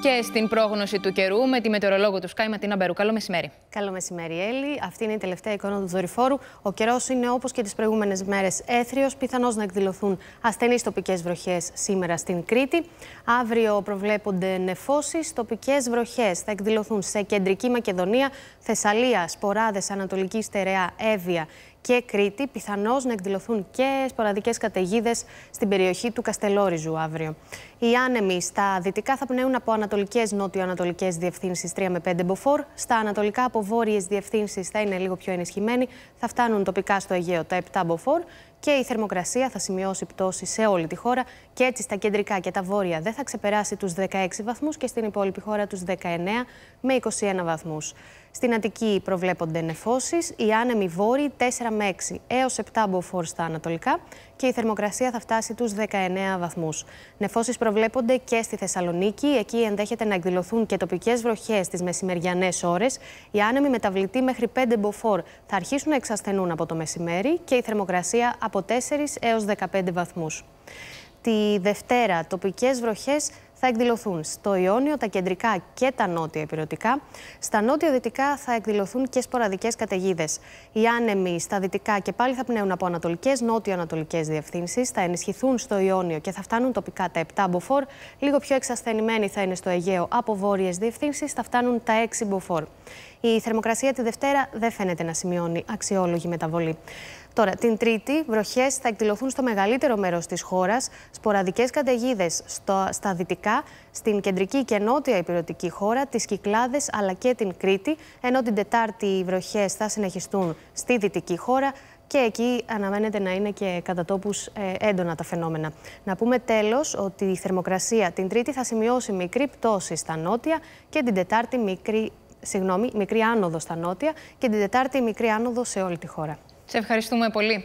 Και στην πρόγνωση του καιρού με τη μετεωρολόγο του Sky Ματίνα Μπερού. Καλό μεσημέρι. Καλό μεσημέρι, Έλλη. Αυτή είναι η τελευταία εικόνα του δορυφόρου. Ο καιρός είναι όπως και τις προηγούμενες μέρες έθριος. Πιθανώς να εκδηλωθούν ασθενείς τοπικές βροχές σήμερα στην Κρήτη. Αύριο προβλέπονται νεφώσεις. Τοπικές βροχές θα εκδηλωθούν σε κεντρική Μακεδονία, Θεσσαλία, Σποράδες, Ανατολική Στερεά, έβια και Κρήτη, πιθανώς να εκδηλωθούν και σποραδικές καταιγίδες στην περιοχή του Καστελόριζου αύριο. Οι άνεμοι στα δυτικά θα πνέουν από ανατολικές νότιο-ανατολικέ διευθύνσεις 3 με 5 μποφόρ. Στα ανατολικά από βόρειες διευθύνσεις θα είναι λίγο πιο ενισχυμένοι. Θα φτάνουν τοπικά στο Αιγαίο τα 7 μποφόρ και η θερμοκρασία θα σημειώσει πτώση σε όλη τη χώρα και έτσι στα κεντρικά και τα βόρεια δεν θα ξεπεράσει τους 16 βαθμούς και στην υπόλοιπη χώρα τους 19 με 21 βαθμούς. Στην Αττική προβλέπονται νεφώσεις, οι άνεμοι βόρειοι 4 με 6 έω 7 μποφόρ στα ανατολικά και η θερμοκρασία θα φτάσει τους 19 βαθμούς. Νεφώσεις προβλέπονται και στη Θεσσαλονίκη, εκεί ενδέχεται να εκδηλωθούν και τοπικές βροχές στι μεσημεριανές ώρες. Οι άνεμοι μεταβλητοί μέχρι 5 μποφόρ θα αρχίσουν να εξασθενούν από το μεσημέρι και η θερμοκρασία από 4 έω 15 βαθμούς. Τη Δευτέρα τοπικές βροχές θα εκδηλωθούν στο Ιόνιο, τα κεντρικά και τα νότια επιρροτικά. Στα νότια-δυτικά θα εκδηλωθούν και σποραδικές καταιγίδες. Οι άνεμοι στα δυτικά και πάλι θα πνέουν από ανατολικές, νότιο-ανατολικέ διευθύνσεις. Θα ενισχυθούν στο Ιόνιο και θα φτάνουν τοπικά τα 7 μποφόρ. Λίγο πιο εξασθενημένοι θα είναι στο Αιγαίο από βόρειες διευθύνσεις, θα φτάνουν τα 6 μποφόρ. Η θερμοκρασία τη Δευτέρα δεν φαίνεται να σημειώνει αξιόλογη μεταβολή. Τώρα, την Τρίτη, βροχές θα εκδηλωθούν στο μεγαλύτερο μέρος της χώρας. Σποραδικές καταιγίδες στα δυτικά, στην κεντρική και νότια υπηρετική χώρα, τις Κυκλάδες αλλά και την Κρήτη. Ενώ την Τετάρτη οι βροχές θα συνεχιστούν στη δυτική χώρα και εκεί αναμένεται να είναι και κατά τόπους ε, έντονα τα φαινόμενα. Να πούμε τέλος ότι η θερμοκρασία την Τρίτη θα σημειώσει μικρή πτώση στα νότια και την Τετάρτη μικρή συγγνώμη, μικρή άνοδος στα νότια και την Τετάρτη μικρή άνοδος σε όλη τη χώρα. Σε ευχαριστούμε πολύ.